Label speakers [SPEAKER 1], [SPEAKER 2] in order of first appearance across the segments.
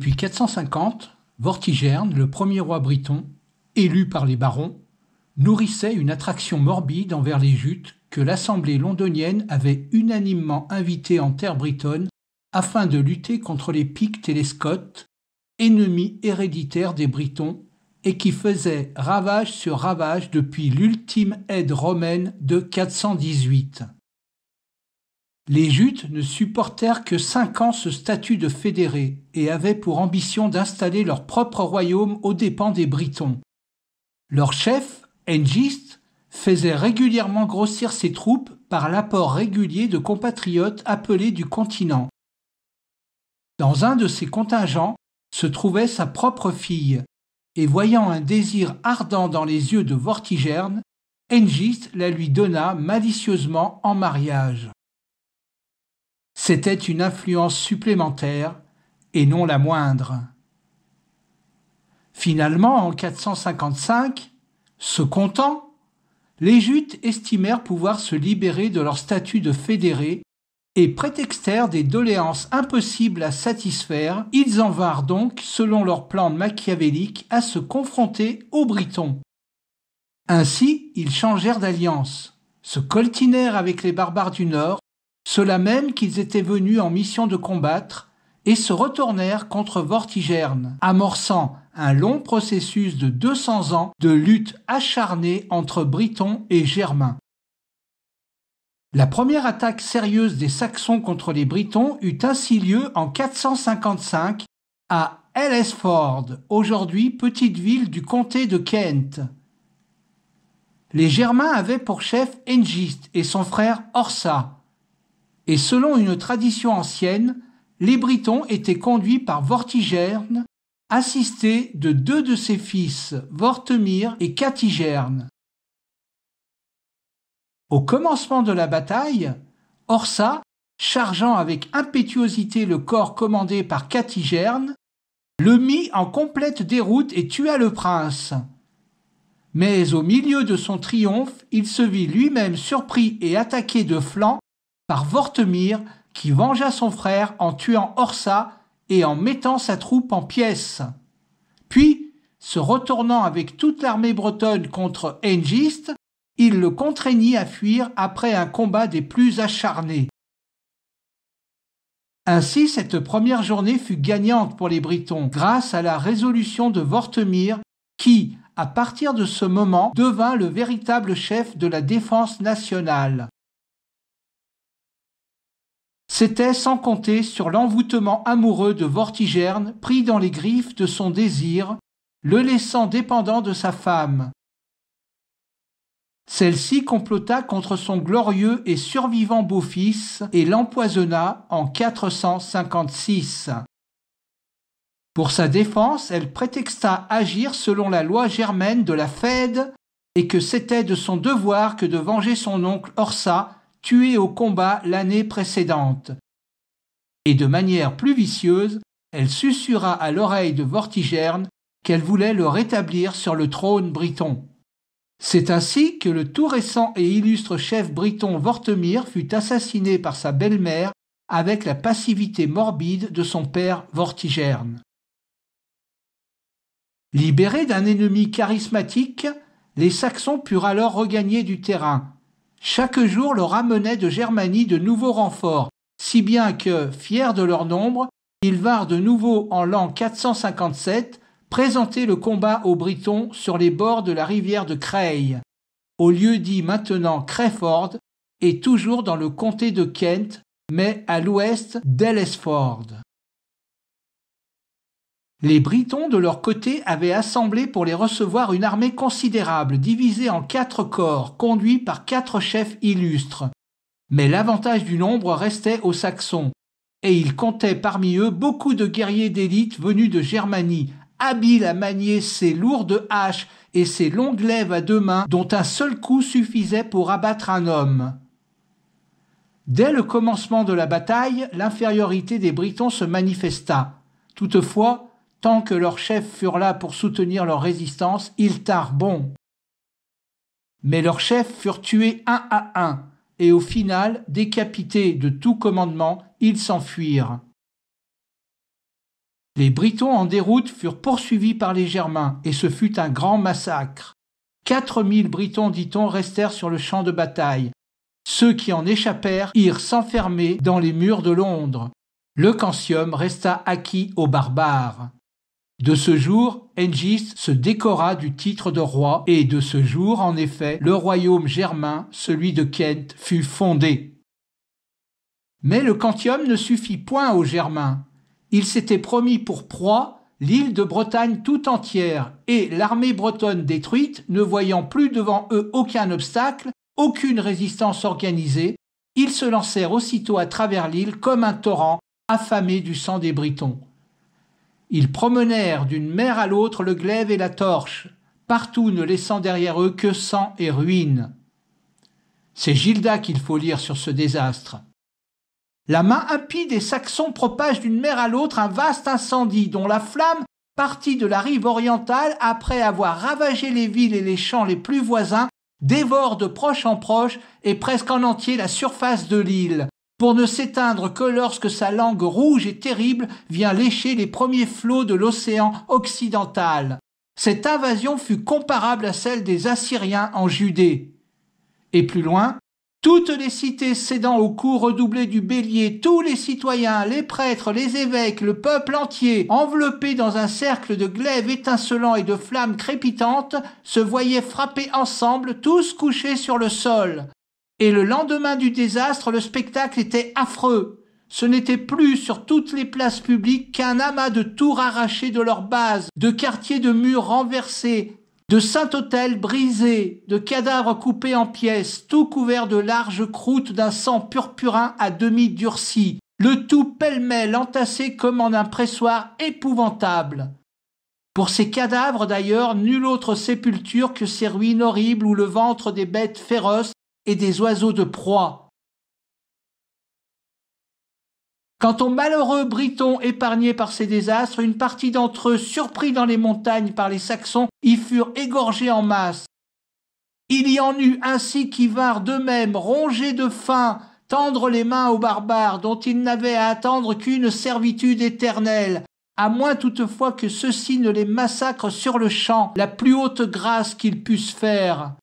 [SPEAKER 1] Depuis 450, Vortigern, le premier roi briton, élu par les barons, nourrissait une attraction morbide envers les jutes que l'Assemblée londonienne avait unanimement invitée en terre britonne afin de lutter contre les Pictes et les Scots, ennemis héréditaires des Britons et qui faisaient ravage sur ravage depuis l'ultime aide romaine de 418. Les Jutes ne supportèrent que cinq ans ce statut de fédérés et avaient pour ambition d'installer leur propre royaume aux dépens des Britons. Leur chef, Engist, faisait régulièrement grossir ses troupes par l'apport régulier de compatriotes appelés du continent. Dans un de ces contingents se trouvait sa propre fille, et voyant un désir ardent dans les yeux de Vortigerne, Engist la lui donna malicieusement en mariage. C'était une influence supplémentaire et non la moindre. Finalement, en 455, se comptant, les Jutes estimèrent pouvoir se libérer de leur statut de fédérés et prétextèrent des doléances impossibles à satisfaire. Ils en vinrent donc, selon leur plan machiavélique, à se confronter aux Britons. Ainsi, ils changèrent d'alliance, se coltinèrent avec les barbares du Nord cela même qu'ils étaient venus en mission de combattre, et se retournèrent contre Vortigern, amorçant un long processus de 200 ans de lutte acharnée entre Britons et Germains. La première attaque sérieuse des Saxons contre les Britons eut ainsi lieu en 455 à Ellesford, aujourd'hui petite ville du comté de Kent. Les Germains avaient pour chef Engist et son frère Orsa, et selon une tradition ancienne, les Britons étaient conduits par Vortigern, assisté de deux de ses fils, Vortemir et Catigern. Au commencement de la bataille, Orsa, chargeant avec impétuosité le corps commandé par Catigerne, le mit en complète déroute et tua le prince. Mais au milieu de son triomphe, il se vit lui-même surpris et attaqué de flanc par Vortemir, qui vengea son frère en tuant Orsa et en mettant sa troupe en pièces. Puis, se retournant avec toute l'armée bretonne contre Engist, il le contraignit à fuir après un combat des plus acharnés. Ainsi, cette première journée fut gagnante pour les Britons grâce à la résolution de Vortemir qui, à partir de ce moment, devint le véritable chef de la défense nationale. C'était sans compter sur l'envoûtement amoureux de Vortigerne pris dans les griffes de son désir, le laissant dépendant de sa femme. Celle-ci complota contre son glorieux et survivant beau-fils et l'empoisonna en 456. Pour sa défense, elle prétexta agir selon la loi germaine de la Fède et que c'était de son devoir que de venger son oncle Orsa tué au combat l'année précédente. Et de manière plus vicieuse, elle susurra à l'oreille de Vortigern qu'elle voulait le rétablir sur le trône briton. C'est ainsi que le tout récent et illustre chef briton Vortemir fut assassiné par sa belle-mère avec la passivité morbide de son père Vortigern. Libérés d'un ennemi charismatique, les Saxons purent alors regagner du terrain, chaque jour leur ramenait de Germanie de nouveaux renforts, si bien que, fiers de leur nombre, ils vinrent de nouveau en l'an 457 présenter le combat aux Britons sur les bords de la rivière de Creil, au lieu dit maintenant Crayford, et toujours dans le comté de Kent, mais à l'ouest d'Ellesford. Les Britons, de leur côté, avaient assemblé pour les recevoir une armée considérable, divisée en quatre corps, conduits par quatre chefs illustres. Mais l'avantage du nombre restait aux Saxons, et ils comptaient parmi eux beaucoup de guerriers d'élite venus de Germanie, habiles à manier ces lourdes haches et ces longues lèvres à deux mains dont un seul coup suffisait pour abattre un homme. Dès le commencement de la bataille, l'infériorité des Britons se manifesta. Toutefois, Tant que leurs chefs furent là pour soutenir leur résistance, ils tinrent bon. Mais leurs chefs furent tués un à un, et au final, décapités de tout commandement, ils s'enfuirent. Les Britons en déroute furent poursuivis par les Germains, et ce fut un grand massacre. Quatre mille Britons, dit-on, restèrent sur le champ de bataille. Ceux qui en échappèrent irent s'enfermer dans les murs de Londres. Le Cantium resta acquis aux barbares. De ce jour, Engis se décora du titre de roi, et de ce jour, en effet, le royaume germain, celui de Kent, fut fondé. Mais le Cantium ne suffit point aux Germains. Ils s'étaient promis pour proie l'île de Bretagne tout entière, et l'armée bretonne détruite, ne voyant plus devant eux aucun obstacle, aucune résistance organisée, ils se lancèrent aussitôt à travers l'île comme un torrent affamé du sang des Britons. Ils promenèrent d'une mer à l'autre le glaive et la torche, partout ne laissant derrière eux que sang et ruines. C'est Gilda qu'il faut lire sur ce désastre. La main impie des Saxons propage d'une mer à l'autre un vaste incendie dont la flamme partie de la rive orientale après avoir ravagé les villes et les champs les plus voisins dévore de proche en proche et presque en entier la surface de l'île, pour ne s'éteindre que lorsque sa langue rouge et terrible vient lécher les premiers flots de l'océan occidental. Cette invasion fut comparable à celle des Assyriens en Judée. Et plus loin, toutes les cités cédant au coup redoublé du bélier, tous les citoyens, les prêtres, les évêques, le peuple entier, enveloppés dans un cercle de glaives étincelants et de flammes crépitantes, se voyaient frappés ensemble, tous couchés sur le sol. Et le lendemain du désastre, le spectacle était affreux. Ce n'était plus sur toutes les places publiques qu'un amas de tours arrachées de leur base, de quartiers de murs renversés, de saints hôtels brisés, de cadavres coupés en pièces, tout couvert de larges croûtes d'un sang purpurin à demi durci, le tout pêle-mêle entassé comme en un pressoir épouvantable. Pour ces cadavres d'ailleurs, nulle autre sépulture que ces ruines horribles où le ventre des bêtes féroces et des oiseaux de proie. Quant aux malheureux Britons épargnés par ces désastres, une partie d'entre eux, surpris dans les montagnes par les Saxons, y furent égorgés en masse. Il y en eut ainsi qui vinrent d'eux-mêmes, rongés de faim, tendre les mains aux barbares, dont ils n'avaient à attendre qu'une servitude éternelle, à moins toutefois que ceux-ci ne les massacrent sur le champ, la plus haute grâce qu'ils pussent faire.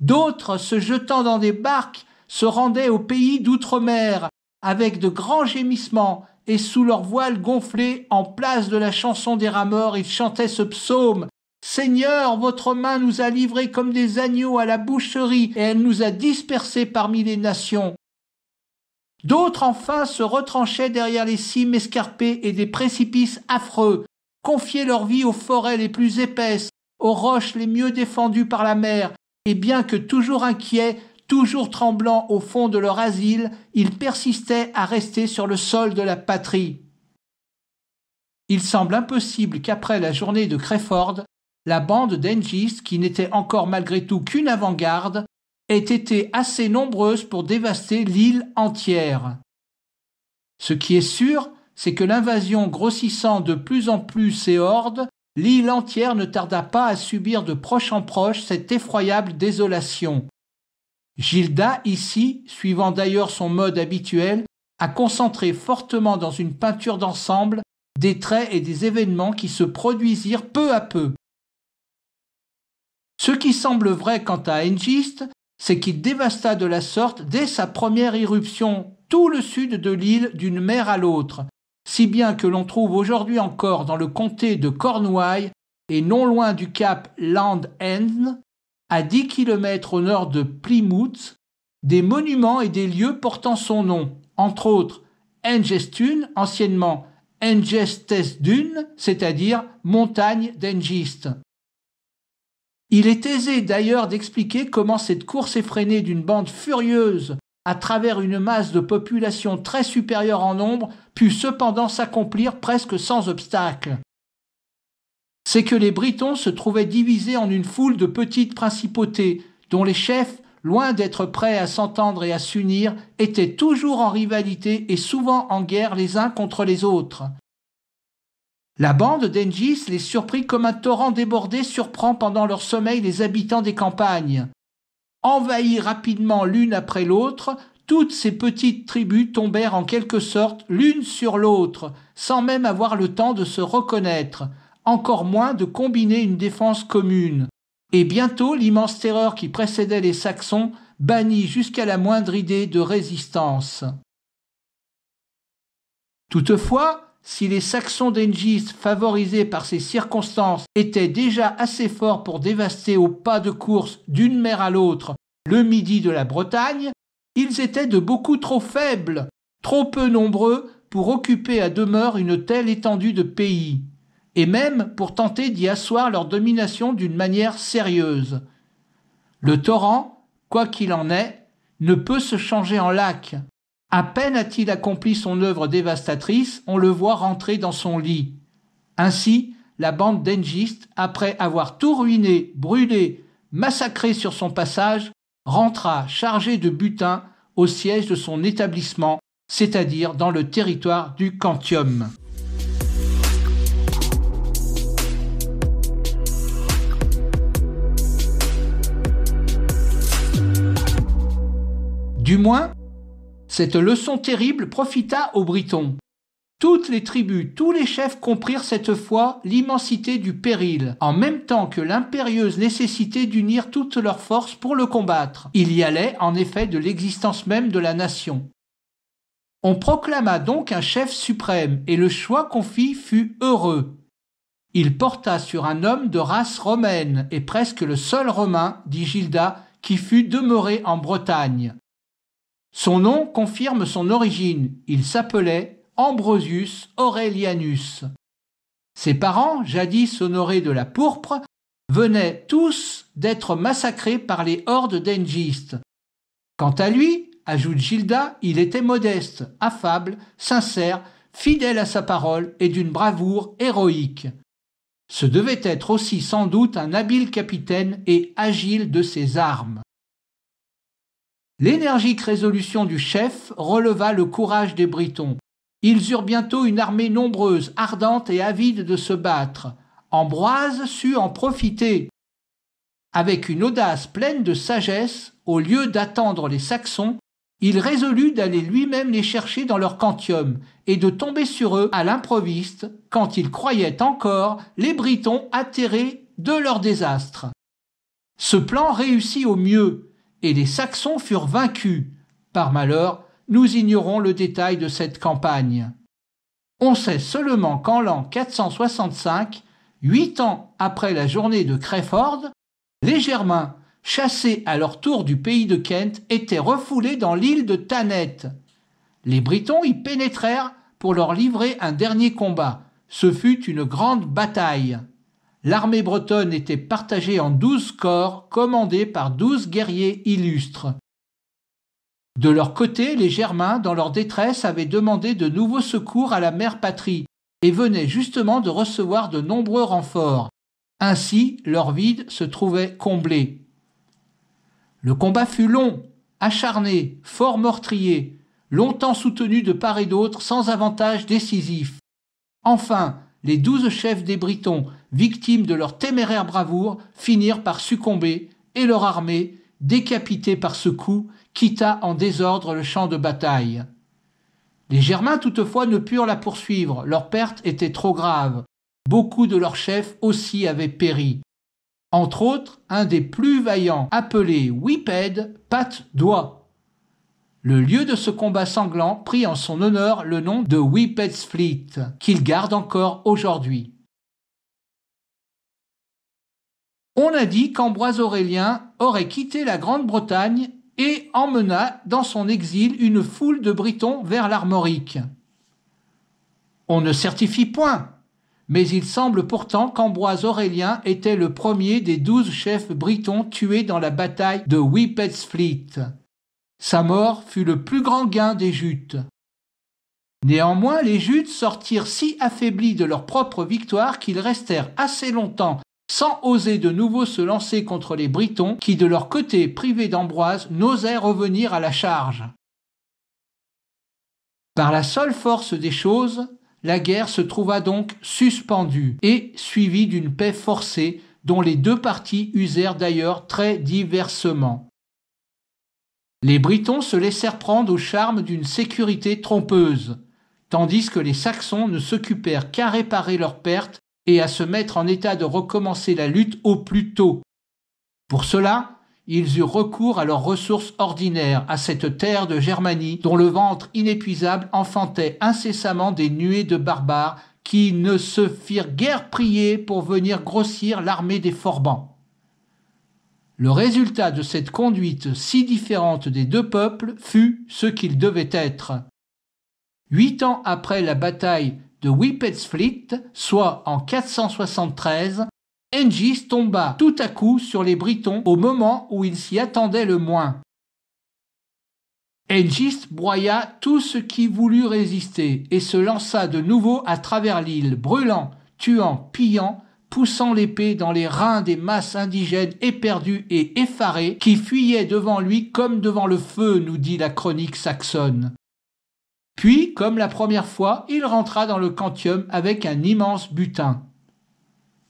[SPEAKER 1] D'autres, se jetant dans des barques, se rendaient au pays d'outre-mer avec de grands gémissements, et sous leurs voiles gonflées, en place de la chanson des rameurs, ils chantaient ce psaume. Seigneur, votre main nous a livrés comme des agneaux à la boucherie, et elle nous a dispersés parmi les nations. D'autres enfin se retranchaient derrière les cimes escarpées et des précipices affreux, confiaient leur vie aux forêts les plus épaisses, aux roches les mieux défendues par la mer, et bien que toujours inquiets, toujours tremblants au fond de leur asile, ils persistaient à rester sur le sol de la patrie. Il semble impossible qu'après la journée de Crayford, la bande d'Engis, qui n'était encore malgré tout qu'une avant-garde, ait été assez nombreuse pour dévaster l'île entière. Ce qui est sûr, c'est que l'invasion grossissant de plus en plus ses hordes L'île entière ne tarda pas à subir de proche en proche cette effroyable désolation. Gilda, ici, suivant d'ailleurs son mode habituel, a concentré fortement dans une peinture d'ensemble des traits et des événements qui se produisirent peu à peu. Ce qui semble vrai quant à Engist, c'est qu'il dévasta de la sorte, dès sa première irruption, tout le sud de l'île d'une mer à l'autre, si bien que l'on trouve aujourd'hui encore dans le comté de Cornouailles et non loin du cap Land End, à 10 km au nord de Plymouth, des monuments et des lieux portant son nom, entre autres Engestun, anciennement Dune, c'est-à-dire montagne d'Engist. Il est aisé d'ailleurs d'expliquer comment cette course effrénée d'une bande furieuse à travers une masse de population très supérieure en nombre, put cependant s'accomplir presque sans obstacle. C'est que les Britons se trouvaient divisés en une foule de petites principautés, dont les chefs, loin d'être prêts à s'entendre et à s'unir, étaient toujours en rivalité et souvent en guerre les uns contre les autres. La bande d'Engis les surprit comme un torrent débordé surprend pendant leur sommeil les habitants des campagnes. Envahies rapidement l'une après l'autre, toutes ces petites tribus tombèrent en quelque sorte l'une sur l'autre, sans même avoir le temps de se reconnaître, encore moins de combiner une défense commune. Et bientôt l'immense terreur qui précédait les Saxons bannit jusqu'à la moindre idée de résistance. Toutefois, si les Saxons d'Engis, favorisés par ces circonstances, étaient déjà assez forts pour dévaster au pas de course d'une mer à l'autre le midi de la Bretagne, ils étaient de beaucoup trop faibles, trop peu nombreux pour occuper à demeure une telle étendue de pays, et même pour tenter d'y asseoir leur domination d'une manière sérieuse. Le torrent, quoi qu'il en ait, ne peut se changer en lac, à peine a-t-il accompli son œuvre dévastatrice, on le voit rentrer dans son lit. Ainsi, la bande d'engistes, après avoir tout ruiné, brûlé, massacré sur son passage, rentra chargée de butin au siège de son établissement, c'est-à-dire dans le territoire du Cantium. Du moins, cette leçon terrible profita aux Britons. Toutes les tribus, tous les chefs comprirent cette fois l'immensité du péril, en même temps que l'impérieuse nécessité d'unir toutes leurs forces pour le combattre. Il y allait en effet de l'existence même de la nation. On proclama donc un chef suprême, et le choix qu'on fit fut heureux. Il porta sur un homme de race romaine, et presque le seul romain, dit Gilda, qui fut demeuré en Bretagne, son nom confirme son origine. Il s'appelait Ambrosius Aurelianus. Ses parents, jadis honorés de la pourpre, venaient tous d'être massacrés par les hordes d'Engistes. Quant à lui, ajoute Gilda, il était modeste, affable, sincère, fidèle à sa parole et d'une bravoure héroïque. Ce devait être aussi sans doute un habile capitaine et agile de ses armes. L'énergique résolution du chef releva le courage des Britons. Ils eurent bientôt une armée nombreuse, ardente et avide de se battre. Ambroise sut en profiter. Avec une audace pleine de sagesse, au lieu d'attendre les Saxons, il résolut d'aller lui-même les chercher dans leur cantium et de tomber sur eux à l'improviste quand ils croyaient encore les Britons atterrés de leur désastre. Ce plan réussit au mieux et les Saxons furent vaincus. Par malheur, nous ignorons le détail de cette campagne. On sait seulement qu'en l'an 465, huit ans après la journée de Crayford, les Germains, chassés à leur tour du pays de Kent, étaient refoulés dans l'île de Thanet. Les Britons y pénétrèrent pour leur livrer un dernier combat. Ce fut une grande bataille l'armée bretonne était partagée en douze corps commandés par douze guerriers illustres. De leur côté, les Germains, dans leur détresse, avaient demandé de nouveaux secours à la mère patrie et venaient justement de recevoir de nombreux renforts. Ainsi, leur vide se trouvait comblé. Le combat fut long, acharné, fort meurtrier, longtemps soutenu de part et d'autre sans avantage décisif. Enfin, les douze chefs des Britons, victimes de leur téméraire bravoure, finirent par succomber, et leur armée, décapitée par ce coup, quitta en désordre le champ de bataille. Les Germains toutefois ne purent la poursuivre, leur perte était trop grave. Beaucoup de leurs chefs aussi avaient péri. Entre autres, un des plus vaillants, appelé Wiped, Pat Doigt, le lieu de ce combat sanglant prit en son honneur le nom de Whippets Fleet, qu'il garde encore aujourd'hui. On a dit qu'Ambroise Aurélien aurait quitté la Grande-Bretagne et emmena dans son exil une foule de Britons vers l'Armorique. On ne certifie point, mais il semble pourtant qu'Ambroise Aurélien était le premier des douze chefs britons tués dans la bataille de Whippets Fleet, sa mort fut le plus grand gain des Jutes. Néanmoins, les Jutes sortirent si affaiblis de leur propre victoire qu'ils restèrent assez longtemps sans oser de nouveau se lancer contre les Britons qui, de leur côté, privés d'Ambroise, n'osaient revenir à la charge. Par la seule force des choses, la guerre se trouva donc suspendue et suivie d'une paix forcée dont les deux parties usèrent d'ailleurs très diversement. Les Britons se laissèrent prendre au charme d'une sécurité trompeuse, tandis que les Saxons ne s'occupèrent qu'à réparer leurs pertes et à se mettre en état de recommencer la lutte au plus tôt. Pour cela, ils eurent recours à leurs ressources ordinaires, à cette terre de Germanie dont le ventre inépuisable enfantait incessamment des nuées de barbares qui ne se firent guère prier pour venir grossir l'armée des Forbans. Le résultat de cette conduite si différente des deux peuples fut ce qu'il devait être. Huit ans après la bataille de Whippetsfleet, soit en 473, Engis tomba tout à coup sur les Britons au moment où ils s'y attendaient le moins. Engis broya tout ce qui voulut résister et se lança de nouveau à travers l'île, brûlant, tuant, pillant poussant l'épée dans les reins des masses indigènes éperdues et effarées qui fuyaient devant lui comme devant le feu, nous dit la chronique saxonne. Puis, comme la première fois, il rentra dans le cantium avec un immense butin.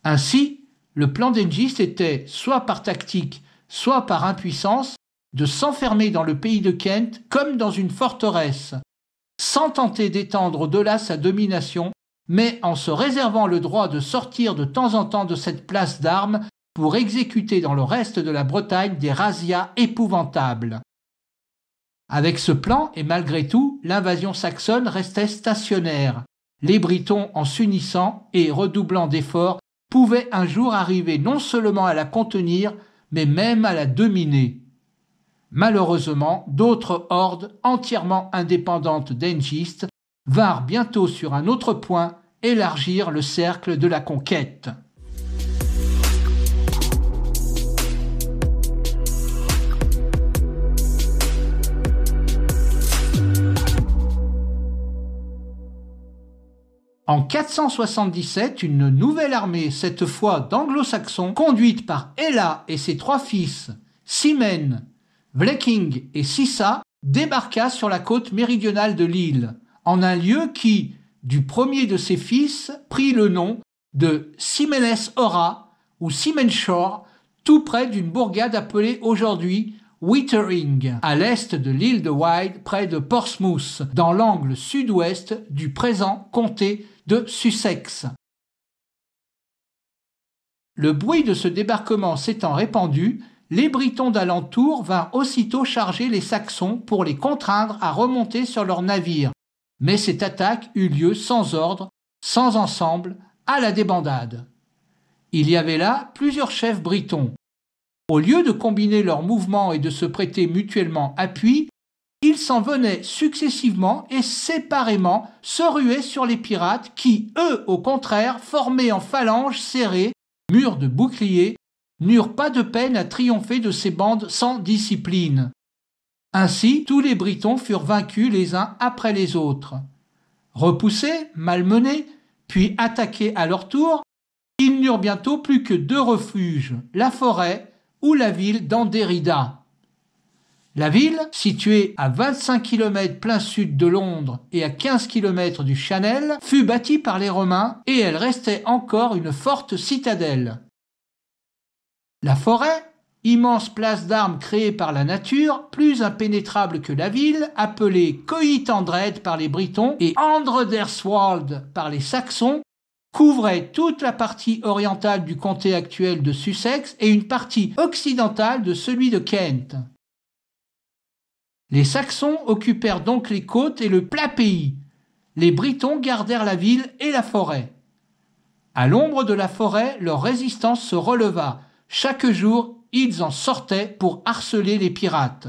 [SPEAKER 1] Ainsi, le plan d'Engis était, soit par tactique, soit par impuissance, de s'enfermer dans le pays de Kent comme dans une forteresse, sans tenter d'étendre au-delà sa domination mais en se réservant le droit de sortir de temps en temps de cette place d'armes pour exécuter dans le reste de la Bretagne des razzias épouvantables. Avec ce plan, et malgré tout, l'invasion saxonne restait stationnaire. Les Britons, en s'unissant et redoublant d'efforts, pouvaient un jour arriver non seulement à la contenir, mais même à la dominer. Malheureusement, d'autres hordes entièrement indépendantes d'Engist vinrent bientôt sur un autre point élargir le cercle de la conquête. En 477, une nouvelle armée, cette fois d'anglo-saxons, conduite par Ella et ses trois fils, Simen, Vleking et Sissa, débarqua sur la côte méridionale de l'île, en un lieu qui, du premier de ses fils prit le nom de Simenes Hora ou Simenshore, tout près d'une bourgade appelée aujourd'hui Wittering, à l'est de l'île de Wight, près de Portsmouth, dans l'angle sud-ouest du présent comté de Sussex. Le bruit de ce débarquement s'étant répandu, les Britons d'alentour vinrent aussitôt charger les Saxons pour les contraindre à remonter sur leurs navires, mais cette attaque eut lieu sans ordre, sans ensemble, à la débandade. Il y avait là plusieurs chefs britons. Au lieu de combiner leurs mouvements et de se prêter mutuellement appui, ils s'en venaient successivement et séparément se ruer sur les pirates qui, eux, au contraire, formés en phalanges serrées, mûrs de boucliers, n'eurent pas de peine à triompher de ces bandes sans discipline. Ainsi, tous les Britons furent vaincus les uns après les autres. Repoussés, malmenés, puis attaqués à leur tour, ils n'eurent bientôt plus que deux refuges, la forêt ou la ville d'Andérida. La ville, située à 25 km plein sud de Londres et à 15 km du Chanel, fut bâtie par les Romains et elle restait encore une forte citadelle. La forêt, immense place d'armes créée par la nature, plus impénétrable que la ville, appelée coitendred par les Britons et Andrederswald par les Saxons, couvrait toute la partie orientale du comté actuel de Sussex et une partie occidentale de celui de Kent. Les Saxons occupèrent donc les côtes et le plat pays. Les Britons gardèrent la ville et la forêt. À l'ombre de la forêt, leur résistance se releva, chaque jour ils en sortaient pour harceler les pirates.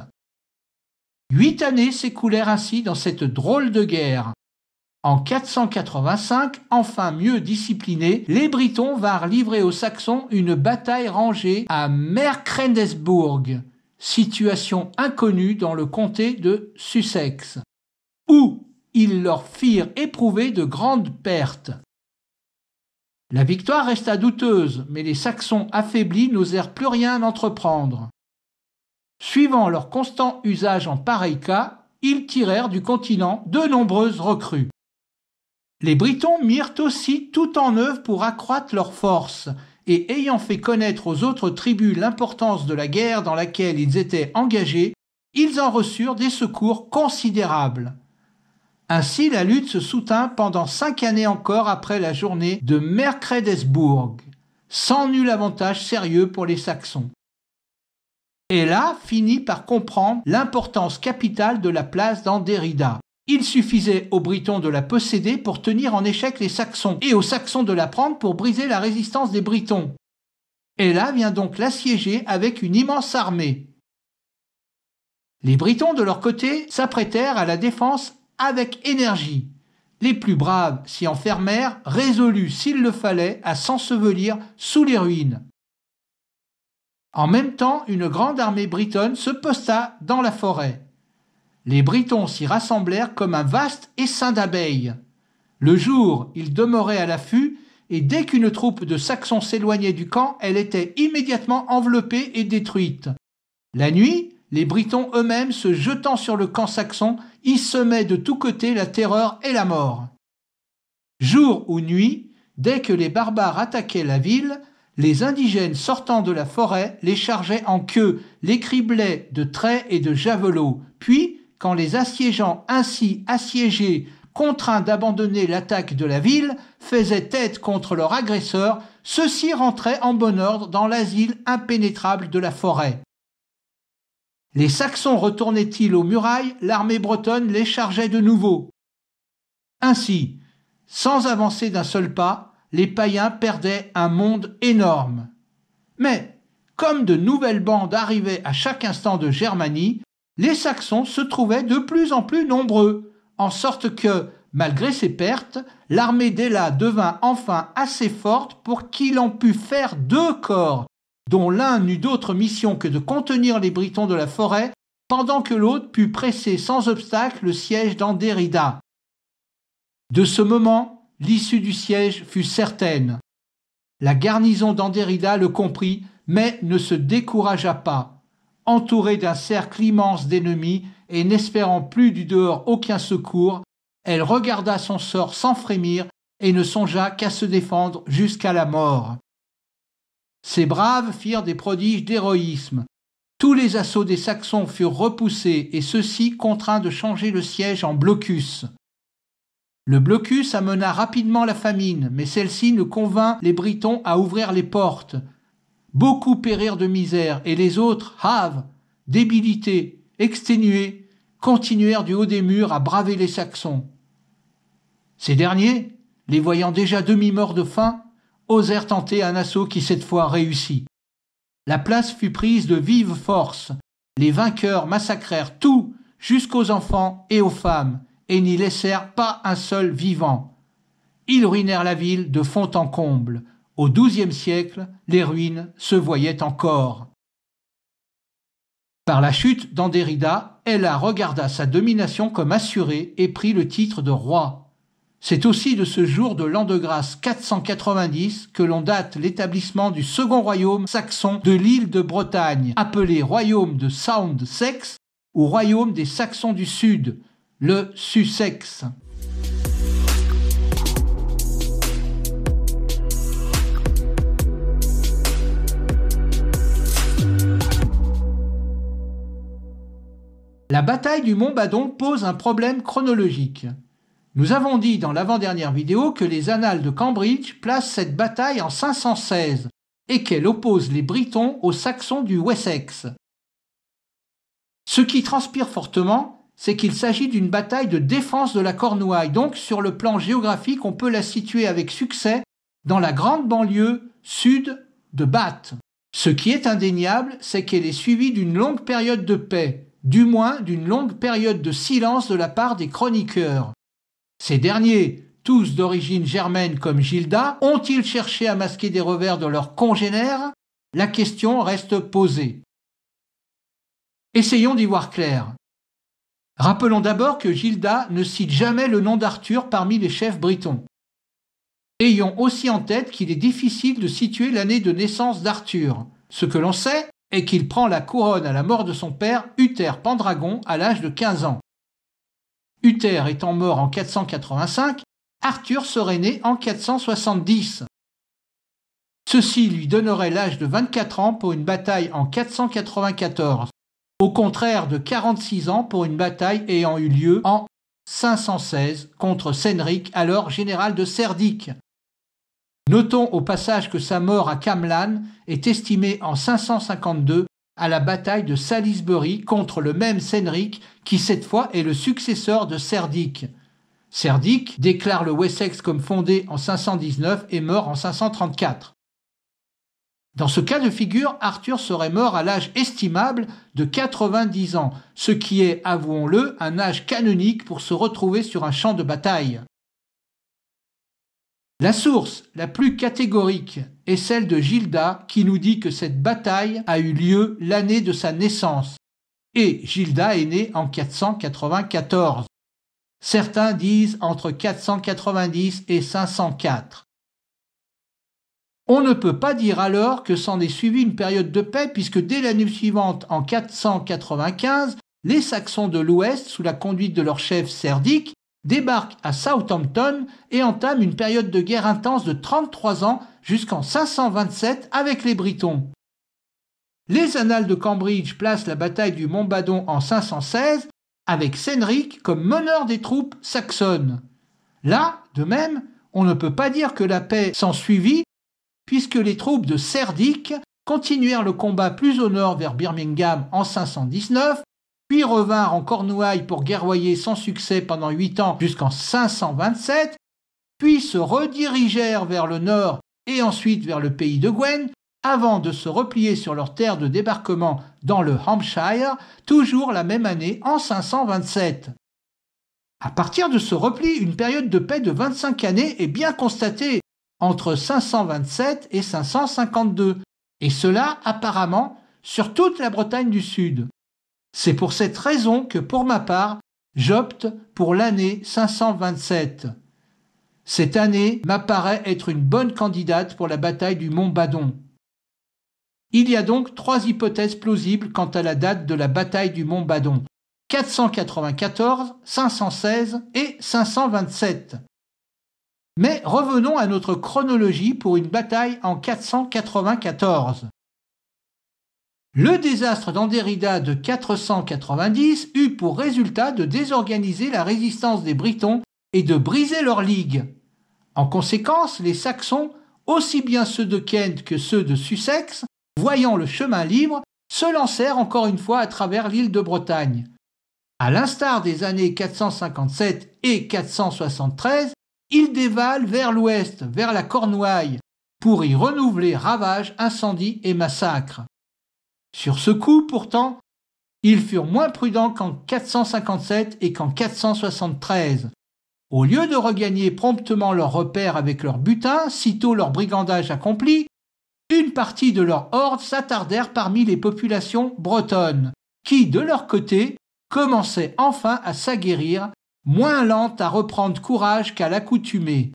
[SPEAKER 1] Huit années s'écoulèrent ainsi dans cette drôle de guerre. En 485, enfin mieux disciplinés, les Britons vinrent livrer aux Saxons une bataille rangée à Merkrendesburg, situation inconnue dans le comté de Sussex, où ils leur firent éprouver de grandes pertes. La victoire resta douteuse, mais les Saxons affaiblis n'osèrent plus rien entreprendre. Suivant leur constant usage en pareil cas, ils tirèrent du continent de nombreuses recrues. Les Britons mirent aussi tout en œuvre pour accroître leurs forces, et ayant fait connaître aux autres tribus l'importance de la guerre dans laquelle ils étaient engagés, ils en reçurent des secours considérables. Ainsi, la lutte se soutint pendant cinq années encore après la journée de Mercredesbourg, sans nul avantage sérieux pour les Saxons. Et finit par comprendre l'importance capitale de la place d'Andérida. Il suffisait aux Britons de la posséder pour tenir en échec les Saxons, et aux Saxons de la prendre pour briser la résistance des Britons. Ella vient donc l'assiéger avec une immense armée. Les Britons, de leur côté, s'apprêtèrent à la défense avec énergie. Les plus braves s'y enfermèrent, résolus, s'il le fallait, à s'ensevelir sous les ruines. En même temps, une grande armée britonne se posta dans la forêt. Les Britons s'y rassemblèrent comme un vaste essaim d'abeilles. Le jour, ils demeuraient à l'affût, et dès qu'une troupe de Saxons s'éloignait du camp, elle était immédiatement enveloppée et détruite. La nuit, les Britons eux-mêmes, se jetant sur le camp saxon, y semaient de tous côtés la terreur et la mort. Jour ou nuit, dès que les barbares attaquaient la ville, les indigènes sortant de la forêt les chargeaient en queue, les criblaient de traits et de javelots, puis, quand les assiégeants ainsi assiégés, contraints d'abandonner l'attaque de la ville, faisaient tête contre leurs agresseurs, ceux-ci rentraient en bon ordre dans l'asile impénétrable de la forêt. Les Saxons retournaient-ils aux murailles, l'armée bretonne les chargeait de nouveau. Ainsi, sans avancer d'un seul pas, les païens perdaient un monde énorme. Mais, comme de nouvelles bandes arrivaient à chaque instant de Germanie, les Saxons se trouvaient de plus en plus nombreux, en sorte que, malgré ses pertes, l'armée d'Ella devint enfin assez forte pour qu'il en pût faire deux corps, dont l'un n'eut d'autre mission que de contenir les Britons de la forêt, pendant que l'autre put presser sans obstacle le siège d'Andérida. De ce moment, l'issue du siège fut certaine. La garnison d'Andérida le comprit, mais ne se découragea pas. Entourée d'un cercle immense d'ennemis et n'espérant plus du dehors aucun secours, elle regarda son sort sans frémir et ne songea qu'à se défendre jusqu'à la mort. Ces braves firent des prodiges d'héroïsme. Tous les assauts des Saxons furent repoussés et ceux-ci contraints de changer le siège en blocus. Le blocus amena rapidement la famine, mais celle-ci ne convint les Britons à ouvrir les portes. Beaucoup périrent de misère et les autres, haves, débilités, exténués, continuèrent du haut des murs à braver les Saxons. Ces derniers, les voyant déjà demi-morts de faim, osèrent tenter un assaut qui cette fois réussit. La place fut prise de vive force. Les vainqueurs massacrèrent tout, jusqu'aux enfants et aux femmes, et n'y laissèrent pas un seul vivant. Ils ruinèrent la ville de fond en comble. Au XIIe siècle, les ruines se voyaient encore. Par la chute d'Andérida, Ella regarda sa domination comme assurée et prit le titre de roi. C'est aussi de ce jour de l'an de grâce 490 que l'on date l'établissement du second royaume saxon de l'île de Bretagne, appelé royaume de Soundsex ou royaume des Saxons du Sud, le Sussex. La bataille du Mont Badon pose un problème chronologique. Nous avons dit dans l'avant-dernière vidéo que les annales de Cambridge placent cette bataille en 516 et qu'elle oppose les Britons aux Saxons du Wessex. Ce qui transpire fortement, c'est qu'il s'agit d'une bataille de défense de la Cornouaille, donc sur le plan géographique on peut la situer avec succès dans la grande banlieue sud de Bath. Ce qui est indéniable, c'est qu'elle est suivie d'une longue période de paix, du moins d'une longue période de silence de la part des chroniqueurs. Ces derniers, tous d'origine germaine comme Gilda, ont-ils cherché à masquer des revers de leurs congénères La question reste posée. Essayons d'y voir clair. Rappelons d'abord que Gilda ne cite jamais le nom d'Arthur parmi les chefs britons. Ayons aussi en tête qu'il est difficile de situer l'année de naissance d'Arthur. Ce que l'on sait est qu'il prend la couronne à la mort de son père Uther Pendragon à l'âge de 15 ans. Uther étant mort en 485, Arthur serait né en 470. Ceci lui donnerait l'âge de 24 ans pour une bataille en 494, au contraire de 46 ans pour une bataille ayant eu lieu en 516 contre Senric, alors général de Serdic. Notons au passage que sa mort à Camlan est estimée en 552 à la bataille de Salisbury contre le même Senric qui cette fois est le successeur de Serdic. Serdic déclare le Wessex comme fondé en 519 et mort en 534. Dans ce cas de figure, Arthur serait mort à l'âge estimable de 90 ans, ce qui est, avouons-le, un âge canonique pour se retrouver sur un champ de bataille. La source la plus catégorique est celle de Gilda qui nous dit que cette bataille a eu lieu l'année de sa naissance. Et Gilda est née en 494. Certains disent entre 490 et 504. On ne peut pas dire alors que s'en est suivie une période de paix puisque dès l'année suivante, en 495, les Saxons de l'Ouest, sous la conduite de leur chef Serdic, débarque à Southampton et entame une période de guerre intense de 33 ans jusqu'en 527 avec les Britons. Les annales de Cambridge placent la bataille du Mont Badon en 516 avec Senric comme meneur des troupes saxonnes. Là, de même, on ne peut pas dire que la paix s'ensuivit puisque les troupes de Cerdic continuèrent le combat plus au nord vers Birmingham en 519 puis revinrent en Cornouailles pour guerroyer sans succès pendant huit ans jusqu'en 527, puis se redirigèrent vers le nord et ensuite vers le pays de Gwen, avant de se replier sur leur terre de débarquement dans le Hampshire, toujours la même année en 527. À partir de ce repli, une période de paix de 25 années est bien constatée entre 527 et 552, et cela apparemment sur toute la Bretagne du Sud. C'est pour cette raison que, pour ma part, j'opte pour l'année 527. Cette année m'apparaît être une bonne candidate pour la bataille du Mont Badon. Il y a donc trois hypothèses plausibles quant à la date de la bataille du Mont Badon 494, 516 et 527. Mais revenons à notre chronologie pour une bataille en 494. Le désastre d'Andérida de 490 eut pour résultat de désorganiser la résistance des Britons et de briser leur ligue. En conséquence, les Saxons, aussi bien ceux de Kent que ceux de Sussex, voyant le chemin libre, se lancèrent encore une fois à travers l'île de Bretagne. À l'instar des années 457 et 473, ils dévalent vers l'ouest, vers la Cornouaille, pour y renouveler ravages, incendies et massacres. Sur ce coup, pourtant, ils furent moins prudents qu'en 457 et qu'en 473. Au lieu de regagner promptement leurs repères avec leur butin, sitôt leur brigandage accompli, une partie de leur horde s'attardèrent parmi les populations bretonnes, qui, de leur côté, commençaient enfin à s'aguerrir, moins lentes à reprendre courage qu'à l'accoutumer.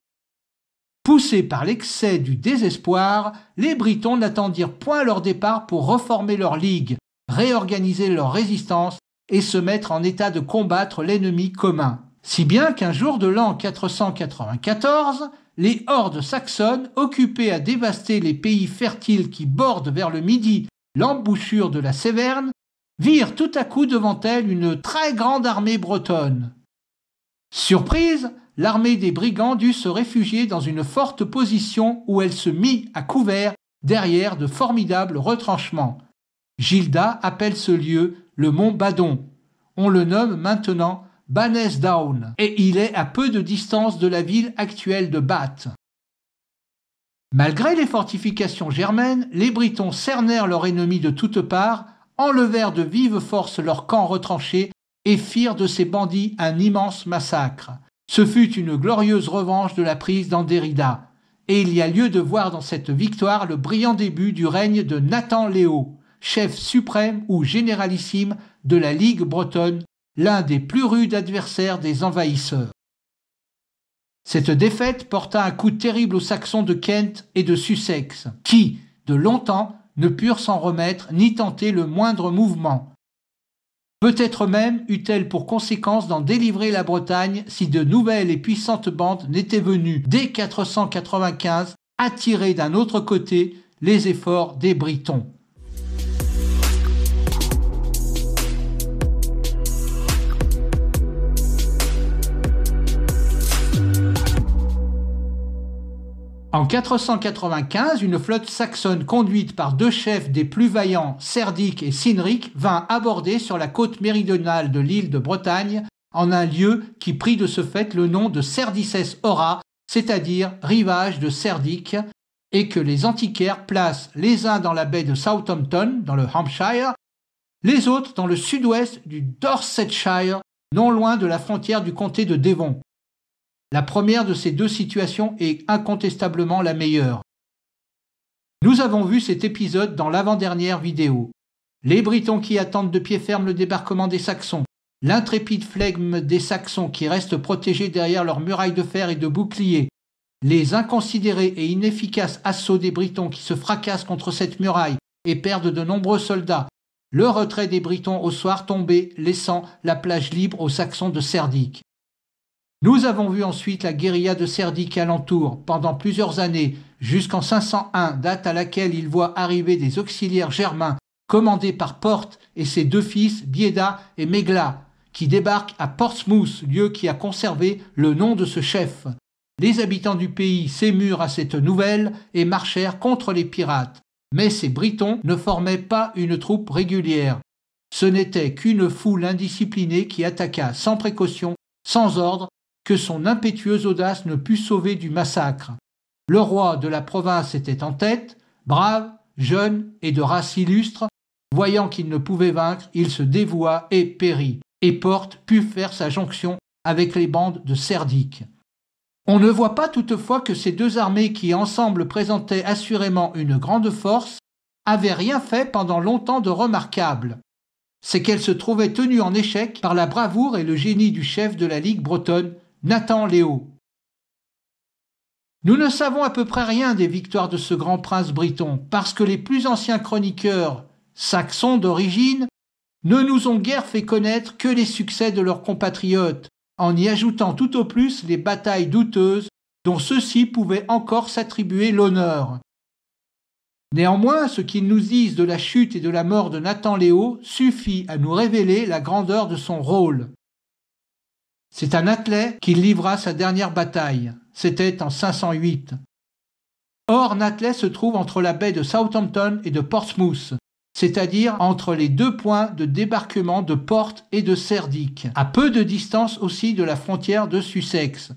[SPEAKER 1] Poussés par l'excès du désespoir, les Britons n'attendirent point leur départ pour reformer leur ligue, réorganiser leur résistance et se mettre en état de combattre l'ennemi commun. Si bien qu'un jour de l'an 494, les hordes saxonnes, occupées à dévaster les pays fertiles qui bordent vers le midi l'embouchure de la Séverne, virent tout à coup devant elles une très grande armée bretonne. Surprise, l'armée des brigands dut se réfugier dans une forte position où elle se mit à couvert derrière de formidables retranchements. Gilda appelle ce lieu le mont Badon. On le nomme maintenant Banesdown et il est à peu de distance de la ville actuelle de Bath. Malgré les fortifications germaines, les Britons cernèrent leurs ennemis de toutes parts, enlevèrent de vive force leur camp retranché et firent de ces bandits un immense massacre. Ce fut une glorieuse revanche de la prise d'Andérida, et il y a lieu de voir dans cette victoire le brillant début du règne de Nathan Léo, chef suprême ou généralissime de la Ligue bretonne, l'un des plus rudes adversaires des envahisseurs. Cette défaite porta un coup terrible aux Saxons de Kent et de Sussex, qui, de longtemps, ne purent s'en remettre ni tenter le moindre mouvement, Peut-être même eut-elle pour conséquence d'en délivrer la Bretagne si de nouvelles et puissantes bandes n'étaient venues dès 495 attirer d'un autre côté les efforts des Britons. En 495, une flotte saxonne conduite par deux chefs des plus vaillants, Cerdic et Cynric, vint aborder sur la côte méridionale de l'île de Bretagne, en un lieu qui prit de ce fait le nom de Cerdices Ora, c'est-à-dire rivage de Cerdic, et que les antiquaires placent les uns dans la baie de Southampton, dans le Hampshire, les autres dans le sud-ouest du Dorsetshire, non loin de la frontière du comté de Devon. La première de ces deux situations est incontestablement la meilleure. Nous avons vu cet épisode dans l'avant-dernière vidéo. Les Britons qui attendent de pied ferme le débarquement des Saxons, l'intrépide flegme des Saxons qui restent protégés derrière leurs murailles de fer et de boucliers, les inconsidérés et inefficaces assauts des Britons qui se fracassent contre cette muraille et perdent de nombreux soldats, le retrait des Britons au soir tombé laissant la plage libre aux Saxons de Serdic. Nous avons vu ensuite la guérilla de Serdique alentour pendant plusieurs années, jusqu'en 501, date à laquelle il voit arriver des auxiliaires germains commandés par Porte et ses deux fils, Bieda et Megla, qui débarquent à Portsmouth, lieu qui a conservé le nom de ce chef. Les habitants du pays s'émurent à cette nouvelle et marchèrent contre les pirates, mais ces Britons ne formaient pas une troupe régulière. Ce n'était qu'une foule indisciplinée qui attaqua sans précaution, sans ordre que son impétueuse audace ne put sauver du massacre. Le roi de la province était en tête, brave, jeune et de race illustre. Voyant qu'il ne pouvait vaincre, il se dévoua et périt. Et Porte put faire sa jonction avec les bandes de Serdic. On ne voit pas toutefois que ces deux armées qui ensemble présentaient assurément une grande force avaient rien fait pendant longtemps de remarquable. C'est qu'elles se trouvaient tenues en échec par la bravoure et le génie du chef de la Ligue bretonne, Nathan Léo. Nous ne savons à peu près rien des victoires de ce grand prince briton, parce que les plus anciens chroniqueurs, saxons d'origine, ne nous ont guère fait connaître que les succès de leurs compatriotes, en y ajoutant tout au plus les batailles douteuses dont ceux-ci pouvaient encore s'attribuer l'honneur. Néanmoins, ce qu'ils nous disent de la chute et de la mort de Nathan Léo suffit à nous révéler la grandeur de son rôle. C'est à athlète qui livra sa dernière bataille. C'était en 508. Or, Nathlet se trouve entre la baie de Southampton et de Portsmouth, c'est-à-dire entre les deux points de débarquement de Porte et de Serdic, à peu de distance aussi de la frontière de Sussex.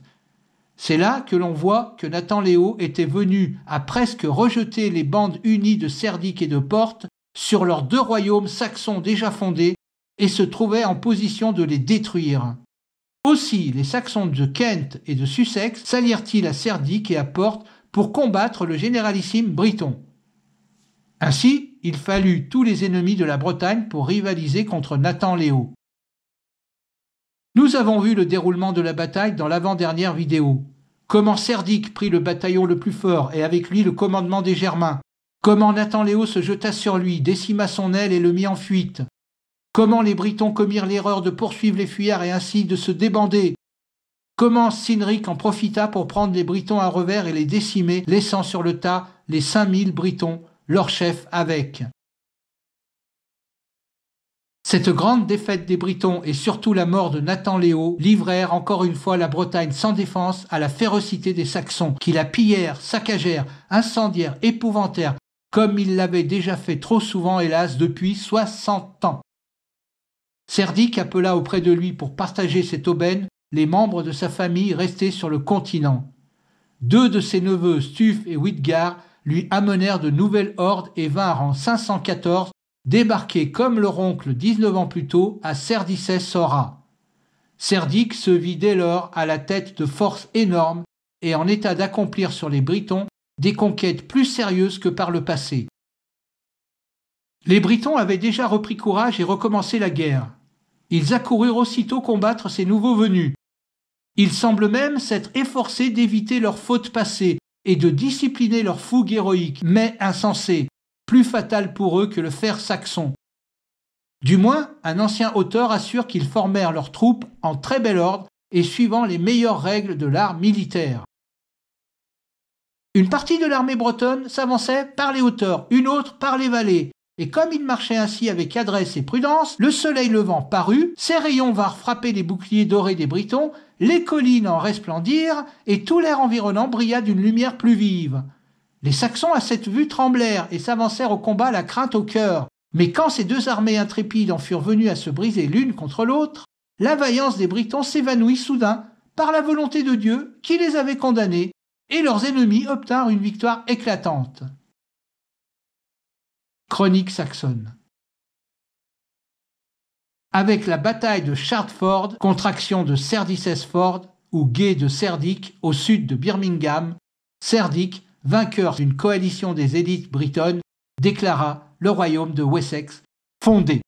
[SPEAKER 1] C'est là que l'on voit que Nathan Léo était venu à presque rejeter les bandes unies de Serdic et de Porte sur leurs deux royaumes saxons déjà fondés et se trouvait en position de les détruire. Aussi, les Saxons de Kent et de Sussex sallièrent ils à Serdic et à Porte pour combattre le généralissime Briton. Ainsi, il fallut tous les ennemis de la Bretagne pour rivaliser contre Nathan Léo. Nous avons vu le déroulement de la bataille dans l'avant-dernière vidéo. Comment Serdic prit le bataillon le plus fort et avec lui le commandement des Germains. Comment Nathan Léo se jeta sur lui, décima son aile et le mit en fuite. Comment les Britons commirent l'erreur de poursuivre les fuyards et ainsi de se débander Comment Cynric en profita pour prendre les Britons à revers et les décimer, laissant sur le tas les 5000 Britons, leur chef avec cette grande défaite des Britons et surtout la mort de Nathan Léo livrèrent encore une fois la Bretagne sans défense à la férocité des Saxons, qui la pillèrent, saccagèrent, incendièrent, épouvantèrent, comme ils l'avaient déjà fait trop souvent, hélas, depuis 60 ans. Serdic appela auprès de lui pour partager cette aubaine les membres de sa famille restés sur le continent. Deux de ses neveux, Stuf et Whitgar, lui amenèrent de nouvelles hordes et vinrent en 514 débarquer comme leur oncle 19 ans plus tôt à Serdicès-Sora. Serdic se vit dès lors à la tête de forces énormes et en état d'accomplir sur les Britons des conquêtes plus sérieuses que par le passé. Les Britons avaient déjà repris courage et recommencé la guerre. Ils accoururent aussitôt combattre ces nouveaux venus. Ils semblent même s'être efforcés d'éviter leurs fautes passées et de discipliner leur fougue héroïque, mais insensée, plus fatale pour eux que le fer saxon. Du moins, un ancien auteur assure qu'ils formèrent leurs troupes en très bel ordre et suivant les meilleures règles de l'art militaire. Une partie de l'armée bretonne s'avançait par les hauteurs, une autre par les vallées, et comme il marchait ainsi avec adresse et prudence, le soleil levant parut, ses rayons vinrent frapper les boucliers dorés des Britons, les collines en resplendirent, et tout l'air environnant brilla d'une lumière plus vive. Les Saxons à cette vue tremblèrent et s'avancèrent au combat la crainte au cœur. Mais quand ces deux armées intrépides en furent venues à se briser l'une contre l'autre, la vaillance des Britons s'évanouit soudain par la volonté de Dieu qui les avait condamnés, et leurs ennemis obtinrent une victoire éclatante chronique saxonne. Avec la bataille de Chartford, contraction de Serdicesford ou guet de Serdic au sud de Birmingham, Serdic, vainqueur d'une coalition des élites britonnes, déclara le royaume de Wessex fondé.